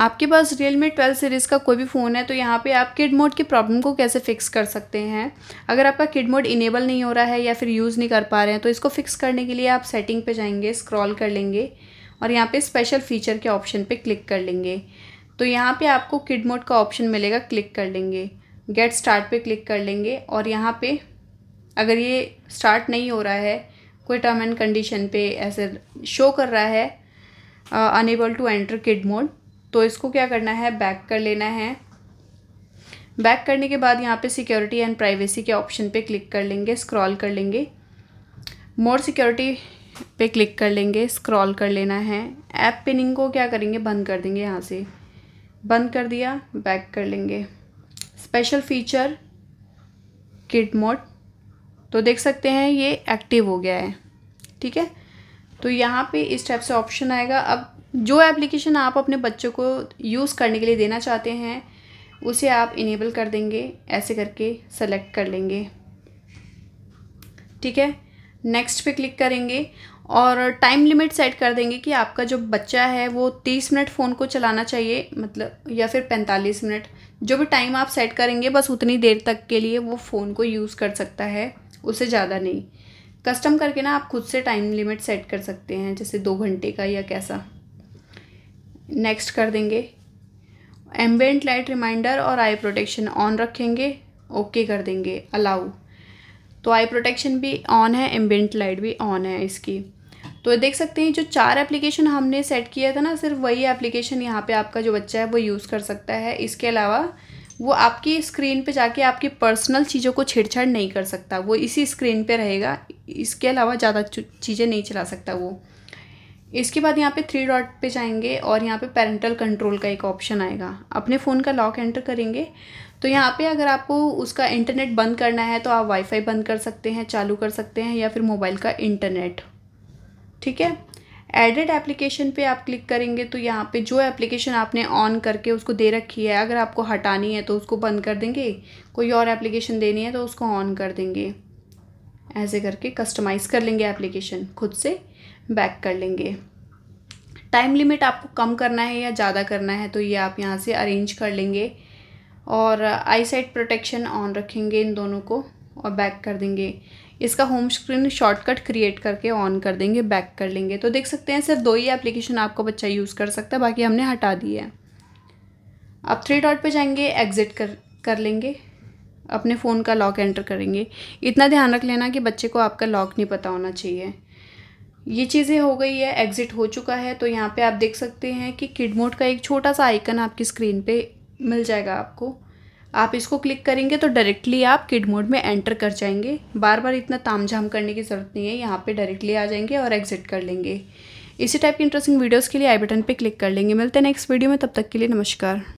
आपके पास Realme twelve series का कोई भी फ़ोन है तो यहाँ पे आप किड मोड की प्रॉब्लम को कैसे फ़िक्स कर सकते हैं अगर आपका किड मोड इनेबल नहीं हो रहा है या फिर यूज़ नहीं कर पा रहे हैं तो इसको फ़िक्स करने के लिए आप सेटिंग पे जाएंगे स्क्रॉल कर लेंगे और यहाँ पे स्पेशल फ़ीचर के ऑप्शन पे क्लिक कर लेंगे तो यहाँ पर आपको किड मोड का ऑप्शन मिलेगा क्लिक कर लेंगे गेट स्टार्ट पर क्लिक कर लेंगे और यहाँ पर अगर ये स्टार्ट नहीं हो रहा है कोई टर्म एंड कंडीशन पर ऐसे शो कर रहा है unable to enter kid mode तो इसको क्या करना है बैक कर लेना है बैक करने के बाद यहाँ पे सिक्योरिटी एंड प्राइवेसी के ऑप्शन पे क्लिक कर लेंगे स्क्रॉल कर लेंगे मोर सिक्योरिटी पे क्लिक कर लेंगे स्क्रॉल कर लेना है ऐप पिनिंग को क्या करेंगे बंद कर देंगे यहाँ से बंद कर दिया बैक कर लेंगे स्पेशल फीचर किड मोड तो देख सकते हैं ये एक्टिव हो गया है ठीक है तो यहाँ पे इस टाइप से ऑप्शन आएगा अब जो एप्लीकेशन आप अपने बच्चों को यूज़ करने के लिए देना चाहते हैं उसे आप इनेबल कर देंगे ऐसे करके सेलेक्ट कर लेंगे ठीक है नेक्स्ट पे क्लिक करेंगे और टाइम लिमिट सेट कर देंगे कि आपका जो बच्चा है वो तीस मिनट फ़ोन को चलाना चाहिए मतलब या फिर पैंतालीस मिनट जो भी टाइम आप सेट करेंगे बस उतनी देर तक के लिए वो फ़ोन को यूज़ कर सकता है उससे ज़्यादा नहीं कस्टम करके ना आप खुद से टाइम लिमिट सेट कर सकते हैं जैसे दो घंटे का या कैसा नेक्स्ट कर देंगे एम्बेंट लाइट रिमाइंडर और आई प्रोटेक्शन ऑन रखेंगे ओके कर देंगे अलाउ तो आई प्रोटेक्शन भी ऑन है एम्बेंट लाइट भी ऑन है इसकी तो देख सकते हैं जो चार एप्लीकेशन हमने सेट किया था ना सिर्फ वही एप्लीकेशन यहाँ पे आपका जो बच्चा है वो यूज़ कर सकता है इसके अलावा वो आपकी स्क्रीन पे जाके आपकी पर्सनल चीज़ों को छेड़छाड़ नहीं कर सकता वो इसी स्क्रीन पे रहेगा इसके अलावा ज़्यादा चीज़ें नहीं चला सकता वो इसके बाद यहाँ पे थ्री डॉट पे जाएंगे और यहाँ पे पेरेंटल कंट्रोल का एक ऑप्शन आएगा अपने फ़ोन का लॉक एंटर करेंगे तो यहाँ पे अगर आपको उसका इंटरनेट बंद करना है तो आप वाईफाई बंद कर सकते हैं चालू कर सकते हैं या फिर मोबाइल का इंटरनेट ठीक है एडेड एप्लीकेशन पे आप क्लिक करेंगे तो यहाँ पे जो एप्लीकेशन आपने ऑन करके उसको दे रखी है अगर आपको हटानी है तो उसको बंद कर देंगे कोई और एप्लीकेशन देनी है तो उसको ऑन कर देंगे ऐसे करके कस्टमाइज़ कर लेंगे एप्लीकेशन खुद से बैक कर लेंगे टाइम लिमिट आपको कम करना है या ज़्यादा करना है तो ये आप यहाँ से अरेंज कर लेंगे और आई साइड प्रोटेक्शन ऑन रखेंगे इन दोनों को और बैक कर देंगे इसका होम स्क्रीन शॉर्टकट क्रिएट करके ऑन कर देंगे बैक कर लेंगे तो देख सकते हैं सिर्फ दो ही एप्लीकेशन आपको बच्चा यूज़ कर सकता है बाकी हमने हटा दिया है अब थ्री डॉट पे जाएंगे एग्ज़िट कर कर लेंगे अपने फ़ोन का लॉक एंटर करेंगे इतना ध्यान रख लेना कि बच्चे को आपका लॉक नहीं पता होना चाहिए ये चीज़ें हो गई है एग्ज़िट हो चुका है तो यहाँ पे आप देख सकते हैं कि किड मोड का एक छोटा सा आइकन आपकी स्क्रीन पे मिल जाएगा आपको आप इसको क्लिक करेंगे तो डायरेक्टली आप किड मोड में एंटर कर जाएंगे बार बार इतना ताम झाम करने की ज़रूरत नहीं है यहाँ पे डायरेक्टली आ जाएंगे और एग्ज़िट कर लेंगे इसी टाइप की इंटरेस्टिंग वीडियोज़ के लिए आई बटन पर क्लिक कर लेंगे मिलते हैं नेक्स्ट वीडियो में तब तक के लिए नमस्कार